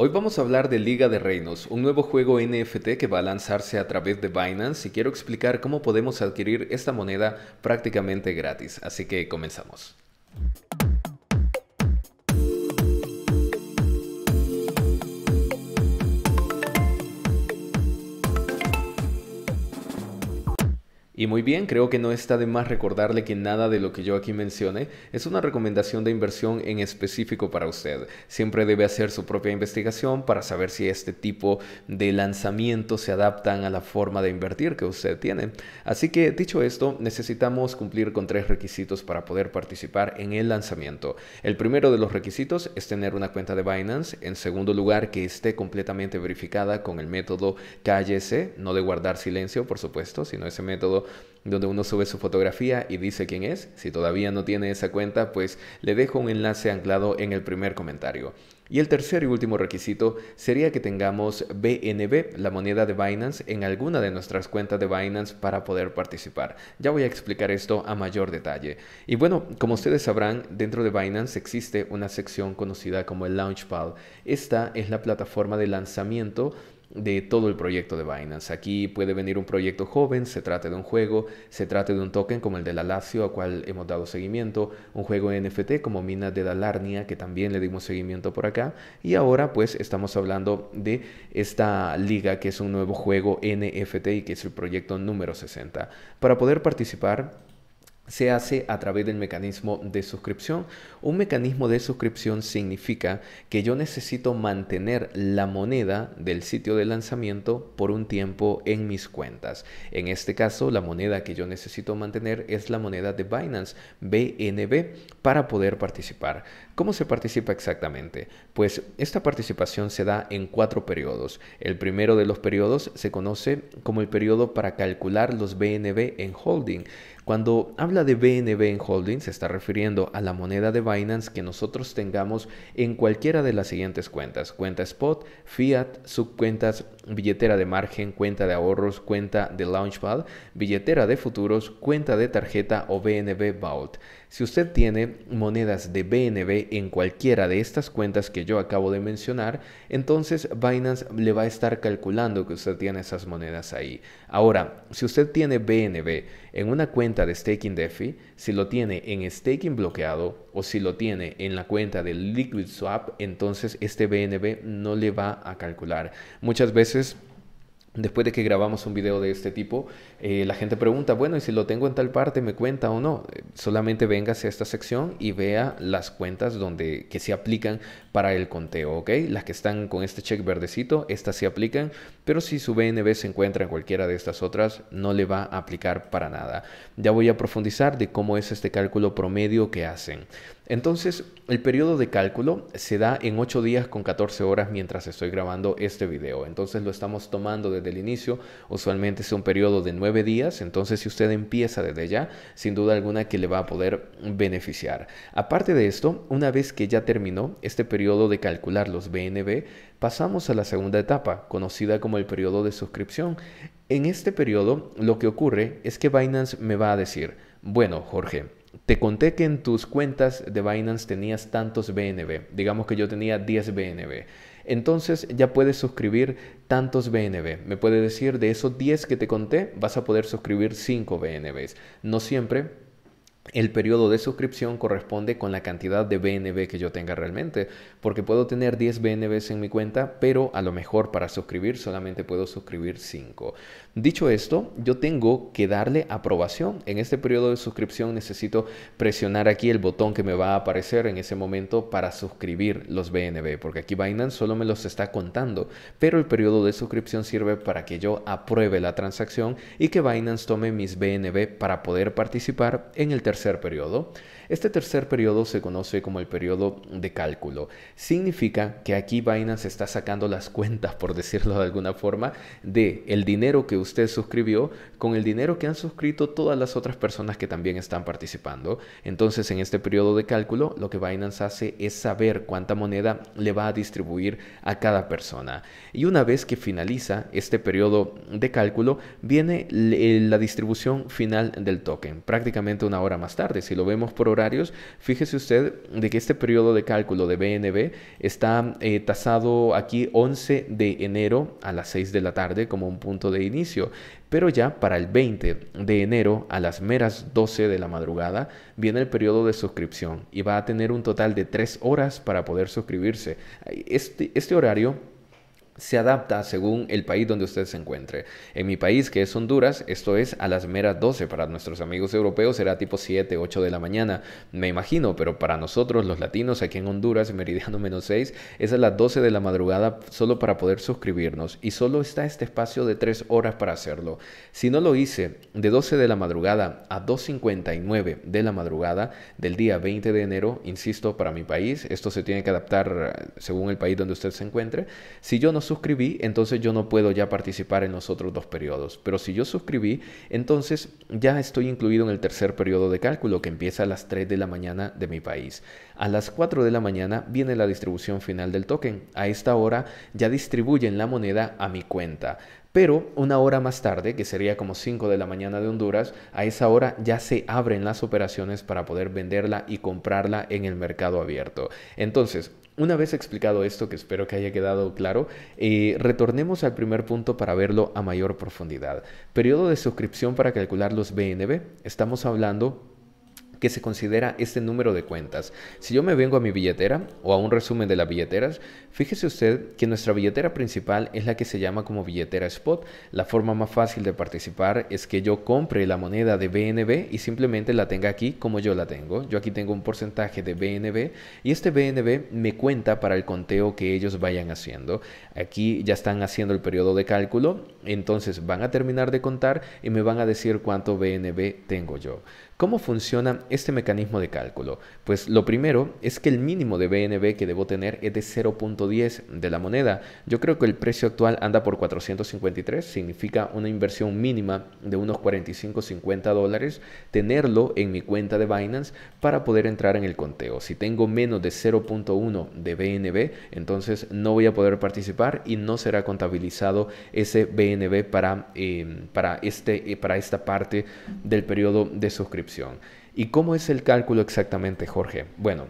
Hoy vamos a hablar de Liga de Reinos, un nuevo juego NFT que va a lanzarse a través de Binance y quiero explicar cómo podemos adquirir esta moneda prácticamente gratis, así que comenzamos. Y muy bien, creo que no está de más recordarle que nada de lo que yo aquí mencione es una recomendación de inversión en específico para usted. Siempre debe hacer su propia investigación para saber si este tipo de lanzamientos se adaptan a la forma de invertir que usted tiene. Así que dicho esto, necesitamos cumplir con tres requisitos para poder participar en el lanzamiento. El primero de los requisitos es tener una cuenta de Binance. En segundo lugar, que esté completamente verificada con el método KYC, no de guardar silencio, por supuesto, sino ese método donde uno sube su fotografía y dice quién es. Si todavía no tiene esa cuenta, pues le dejo un enlace anclado en el primer comentario. Y el tercer y último requisito sería que tengamos BNB, la moneda de Binance, en alguna de nuestras cuentas de Binance para poder participar. Ya voy a explicar esto a mayor detalle. Y bueno, como ustedes sabrán, dentro de Binance existe una sección conocida como el Launchpad. Esta es la plataforma de lanzamiento de todo el proyecto de Binance. Aquí puede venir un proyecto joven, se trate de un juego, se trate de un token como el de la Lazio, a cual hemos dado seguimiento, un juego NFT como Minas de Dalarnia, que también le dimos seguimiento por acá, y ahora pues estamos hablando de esta liga que es un nuevo juego NFT y que es el proyecto número 60. Para poder participar, se hace a través del mecanismo de suscripción. Un mecanismo de suscripción significa que yo necesito mantener la moneda del sitio de lanzamiento por un tiempo en mis cuentas. En este caso, la moneda que yo necesito mantener es la moneda de Binance, BNB, para poder participar. ¿Cómo se participa exactamente? Pues esta participación se da en cuatro periodos. El primero de los periodos se conoce como el periodo para calcular los BNB en holding. Cuando habla de BNB en Holdings, se está refiriendo a la moneda de Binance que nosotros tengamos en cualquiera de las siguientes cuentas. Cuenta spot, fiat, subcuentas, billetera de margen, cuenta de ahorros, cuenta de launchpad, billetera de futuros, cuenta de tarjeta o BNB Vault. Si usted tiene monedas de BNB en cualquiera de estas cuentas que yo acabo de mencionar, entonces Binance le va a estar calculando que usted tiene esas monedas ahí. Ahora, si usted tiene BNB en una cuenta de staking DeFi, si lo tiene en staking bloqueado o si lo tiene en la cuenta de Swap, entonces este BNB no le va a calcular. Muchas veces Después de que grabamos un video de este tipo, eh, la gente pregunta, bueno, y si lo tengo en tal parte, ¿me cuenta o no? Eh, solamente venga a esta sección y vea las cuentas donde, que se aplican para el conteo, ¿ok? Las que están con este check verdecito, estas se aplican, pero si su BNB se encuentra en cualquiera de estas otras, no le va a aplicar para nada. Ya voy a profundizar de cómo es este cálculo promedio que hacen. Entonces, el periodo de cálculo se da en 8 días con 14 horas mientras estoy grabando este video. Entonces lo estamos tomando desde el inicio. Usualmente es un periodo de 9 días. Entonces, si usted empieza desde ya, sin duda alguna que le va a poder beneficiar. Aparte de esto, una vez que ya terminó este periodo de calcular los BNB, pasamos a la segunda etapa, conocida como el periodo de suscripción. En este periodo, lo que ocurre es que Binance me va a decir, bueno, Jorge, te conté que en tus cuentas de Binance tenías tantos BNB. Digamos que yo tenía 10 BNB. Entonces ya puedes suscribir tantos BNB. Me puede decir de esos 10 que te conté, vas a poder suscribir 5 BNBs. No siempre el periodo de suscripción corresponde con la cantidad de BNB que yo tenga realmente, porque puedo tener 10 BNBs en mi cuenta, pero a lo mejor para suscribir solamente puedo suscribir 5. Dicho esto, yo tengo que darle aprobación. En este periodo de suscripción necesito presionar aquí el botón que me va a aparecer en ese momento para suscribir los BNB, porque aquí Binance solo me los está contando, pero el periodo de suscripción sirve para que yo apruebe la transacción y que Binance tome mis BNB para poder participar en el tercer tercer periodo, este tercer periodo se conoce como el periodo de cálculo. Significa que aquí Binance está sacando las cuentas, por decirlo de alguna forma, de el dinero que usted suscribió con el dinero que han suscrito todas las otras personas que también están participando. Entonces, en este periodo de cálculo, lo que Binance hace es saber cuánta moneda le va a distribuir a cada persona. Y una vez que finaliza este periodo de cálculo, viene eh, la distribución final del token, prácticamente una hora más tarde. Si lo vemos por horarios, fíjese usted de que este periodo de cálculo de BNB está eh, tasado aquí 11 de enero a las 6 de la tarde como un punto de inicio, pero ya para el 20 de enero a las meras 12 de la madrugada viene el periodo de suscripción y va a tener un total de 3 horas para poder suscribirse. este, este horario se adapta según el país donde usted se encuentre. En mi país, que es Honduras, esto es a las meras 12. Para nuestros amigos europeos será tipo 7, 8 de la mañana, me imagino, pero para nosotros los latinos aquí en Honduras, meridiano menos 6, es a las 12 de la madrugada solo para poder suscribirnos y solo está este espacio de 3 horas para hacerlo. Si no lo hice de 12 de la madrugada a 2.59 de la madrugada del día 20 de enero, insisto, para mi país, esto se tiene que adaptar eh, según el país donde usted se encuentre. Si yo no suscribí, entonces yo no puedo ya participar en los otros dos periodos. Pero si yo suscribí, entonces ya estoy incluido en el tercer periodo de cálculo que empieza a las 3 de la mañana de mi país. A las 4 de la mañana viene la distribución final del token. A esta hora ya distribuyen la moneda a mi cuenta. Pero una hora más tarde, que sería como 5 de la mañana de Honduras, a esa hora ya se abren las operaciones para poder venderla y comprarla en el mercado abierto. Entonces, una vez explicado esto, que espero que haya quedado claro, eh, retornemos al primer punto para verlo a mayor profundidad. Periodo de suscripción para calcular los BNB. Estamos hablando que se considera este número de cuentas. Si yo me vengo a mi billetera o a un resumen de las billeteras, fíjese usted que nuestra billetera principal es la que se llama como billetera spot. La forma más fácil de participar es que yo compre la moneda de BNB y simplemente la tenga aquí como yo la tengo. Yo aquí tengo un porcentaje de BNB y este BNB me cuenta para el conteo que ellos vayan haciendo. Aquí ya están haciendo el periodo de cálculo, entonces van a terminar de contar y me van a decir cuánto BNB tengo yo. ¿Cómo funciona este mecanismo de cálculo? Pues lo primero es que el mínimo de BNB que debo tener es de 0.10 de la moneda. Yo creo que el precio actual anda por 453, significa una inversión mínima de unos 45-50 dólares, tenerlo en mi cuenta de Binance para poder entrar en el conteo. Si tengo menos de 0.1 de BNB, entonces no voy a poder participar y no será contabilizado ese BNB para, eh, para, este, eh, para esta parte del periodo de suscripción ¿Y cómo es el cálculo exactamente, Jorge? Bueno,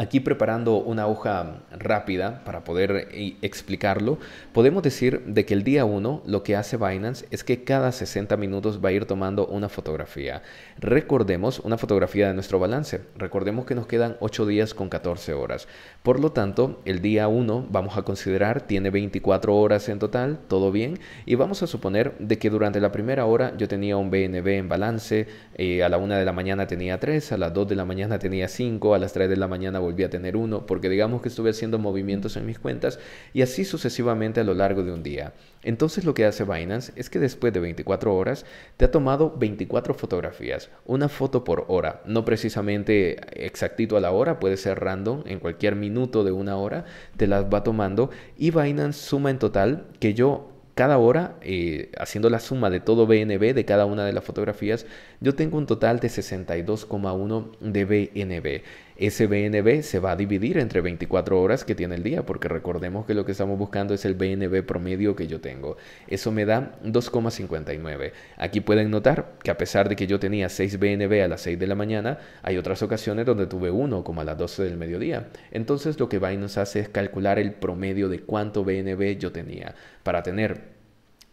Aquí preparando una hoja rápida para poder eh, explicarlo, podemos decir de que el día 1 lo que hace Binance es que cada 60 minutos va a ir tomando una fotografía. Recordemos una fotografía de nuestro balance. Recordemos que nos quedan 8 días con 14 horas. Por lo tanto, el día 1 vamos a considerar tiene 24 horas en total, todo bien, y vamos a suponer de que durante la primera hora yo tenía un BNB en balance, eh, a la 1 de la mañana tenía 3, a las 2 de la mañana tenía 5, a las 3 de la mañana volví a tener uno, porque digamos que estuve haciendo movimientos en mis cuentas y así sucesivamente a lo largo de un día. Entonces lo que hace Binance es que después de 24 horas te ha tomado 24 fotografías, una foto por hora, no precisamente exactito a la hora, puede ser random, en cualquier minuto de una hora te las va tomando y Binance suma en total que yo cada hora, eh, haciendo la suma de todo BNB, de cada una de las fotografías, yo tengo un total de 62,1 de BNB ese BNB se va a dividir entre 24 horas que tiene el día, porque recordemos que lo que estamos buscando es el BNB promedio que yo tengo. Eso me da 2,59. Aquí pueden notar que a pesar de que yo tenía 6 BNB a las 6 de la mañana, hay otras ocasiones donde tuve 1 como a las 12 del mediodía. Entonces lo que nos hace es calcular el promedio de cuánto BNB yo tenía para tener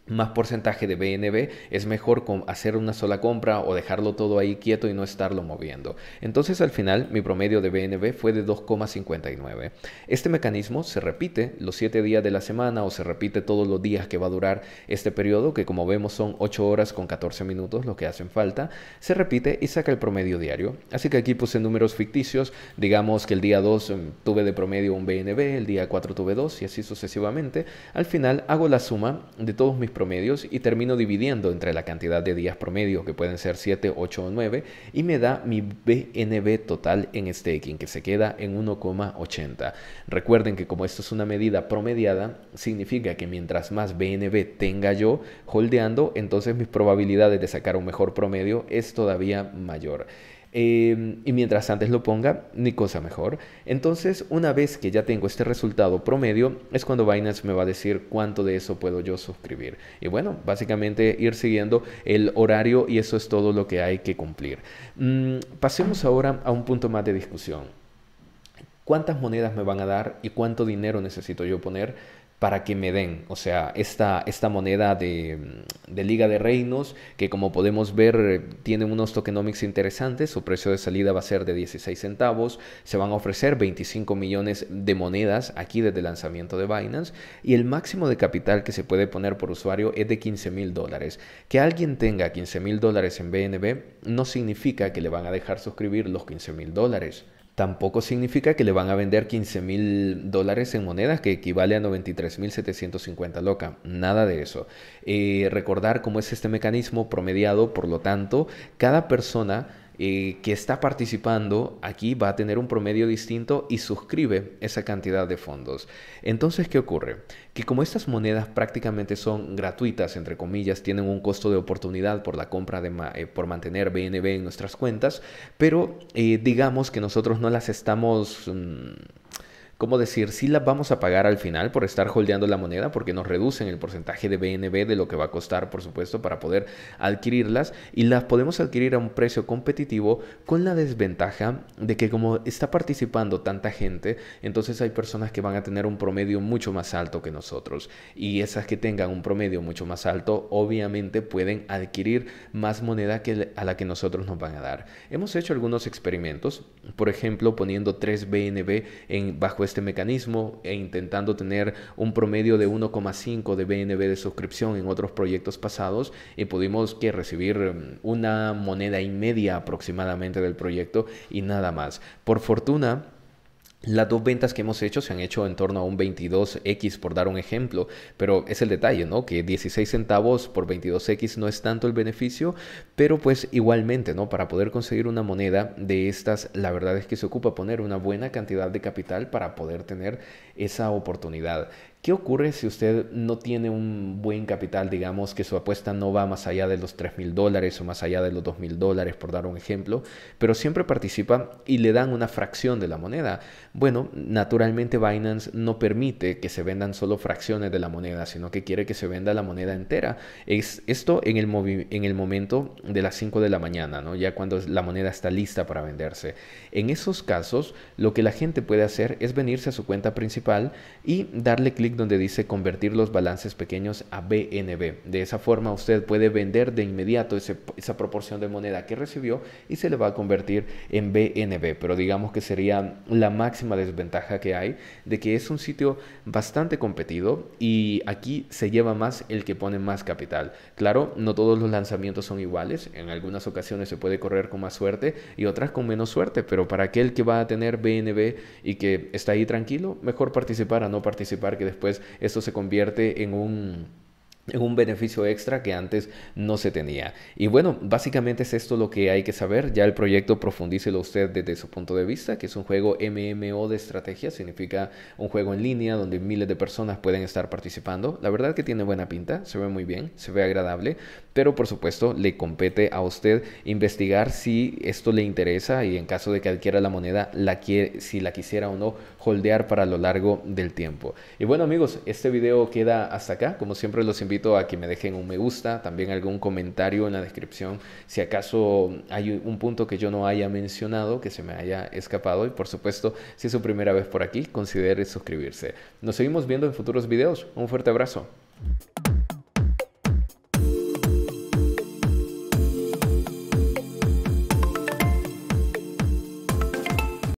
más porcentaje de BNB, es mejor hacer una sola compra o dejarlo todo ahí quieto y no estarlo moviendo. Entonces al final mi promedio de BNB fue de 2,59. Este mecanismo se repite los 7 días de la semana o se repite todos los días que va a durar este periodo, que como vemos son 8 horas con 14 minutos lo que hacen falta, se repite y saca el promedio diario. Así que aquí puse números ficticios, digamos que el día 2 mm, tuve de promedio un BNB, el día 4 tuve 2 y así sucesivamente. Al final hago la suma de todos mis promedios y termino dividiendo entre la cantidad de días promedio, que pueden ser 7, 8 o 9, y me da mi BNB total en staking, que se queda en 1,80. Recuerden que como esto es una medida promediada, significa que mientras más BNB tenga yo holdeando, entonces mis probabilidades de sacar un mejor promedio es todavía mayor. Em, y mientras antes lo ponga, ni cosa mejor. Entonces, una vez que ya tengo este resultado promedio, es cuando Binance me va a decir cuánto de eso puedo yo suscribir. Y bueno, básicamente ir siguiendo el horario y eso es todo lo que hay que cumplir. Mm, pasemos ahora a un punto más de discusión. ¿Cuántas monedas me van a dar y cuánto dinero necesito yo poner? para que me den, o sea, esta, esta moneda de, de, Liga de Reinos, que como podemos ver eh, tiene unos tokenomics interesantes, su precio de salida va a ser de 16 centavos, se van a ofrecer 25 millones de monedas aquí desde el lanzamiento de Binance, y el máximo de capital que se puede poner por usuario es de 15 mil dólares. Que alguien tenga 15 mil dólares en BNB no significa que le van a dejar suscribir los 15 mil dólares tampoco significa que le van a vender 15 mil dólares en monedas, que equivale a 93.750 loca. Nada de eso. Eh, recordar cómo es este mecanismo promediado, por lo tanto, cada persona eh, que está participando aquí va a tener un promedio distinto y suscribe esa cantidad de fondos. Entonces, ¿qué ocurre? Que como estas monedas prácticamente son gratuitas, entre comillas, tienen un costo de oportunidad por la compra de, eh, por mantener BNB en nuestras cuentas, pero eh, digamos que nosotros no las estamos... Mm, Cómo decir, si las vamos a pagar al final por estar holdeando la moneda, porque nos reducen el porcentaje de BNB de lo que va a costar, por supuesto, para poder adquirirlas y las podemos adquirir a un precio competitivo con la desventaja de que como está participando tanta gente, entonces hay personas que van a tener un promedio mucho más alto que nosotros y esas que tengan un promedio mucho más alto, obviamente pueden adquirir más moneda que a la que nosotros nos van a dar. Hemos hecho algunos experimentos, por ejemplo, poniendo 3 BNB en bajo este mecanismo e intentando tener un promedio de 1,5 de BNB de suscripción en otros proyectos pasados y pudimos que recibir em, una moneda y media aproximadamente del proyecto y nada más. Por fortuna, las dos ventas que hemos hecho se han hecho en torno a un 22x por dar un ejemplo, pero es el detalle, ¿no? Que 16 centavos por 22x no es tanto el beneficio, pero pues igualmente, ¿no? Para poder conseguir una moneda de estas, la verdad es que se ocupa poner una buena cantidad de capital para poder tener esa oportunidad. ¿Qué ocurre si usted no tiene un buen capital, digamos que su apuesta no va más allá de los 3 mil dólares o más allá de los 2 mil dólares, por dar un ejemplo, pero siempre participa y le dan una fracción de la moneda? Bueno, naturalmente Binance no permite que se vendan solo fracciones de la moneda, sino que quiere que se venda la moneda entera. Es esto en el, momento de las 5 de la mañana, ya cuando la moneda está lista para venderse. En esos casos, lo que la gente puede hacer es venirse a su cuenta principal y darle clic donde dice convertir los balances pequeños a BNB. De esa forma usted puede vender de inmediato esa proporción de moneda que recibió y se le va a convertir en BNB. Pero digamos que sería la máxima desventaja que hay de que es un sitio bastante competido y aquí se lleva más el que pone más capital. Claro, no todos los lanzamientos son iguales. En algunas ocasiones se puede correr con más suerte y otras con menos suerte. Pero para aquel que va a tener BNB y que está ahí tranquilo, mejor participar a no participar que después esto se convierte en un un beneficio extra que antes no se tenía. Y bueno, básicamente es esto lo que hay que saber. Ya el proyecto profundícelo usted desde su punto de vista, que es un juego MMO de estrategia, significa un juego en línea donde miles de personas pueden estar participando. La verdad que tiene buena pinta, se ve muy bien, se ve agradable pero por supuesto le compete a usted investigar si esto le interesa y en caso de que adquiera la moneda, la si la quisiera o no holdear para lo largo del tiempo. Y bueno amigos, este video queda hasta acá. Como siempre los invito a que me dejen un me gusta, también algún comentario en la descripción si acaso hay un punto que yo no haya mencionado, que se me haya escapado. Y por supuesto, si es su primera vez por aquí, considere suscribirse. Nos seguimos viendo en futuros videos. Un fuerte abrazo.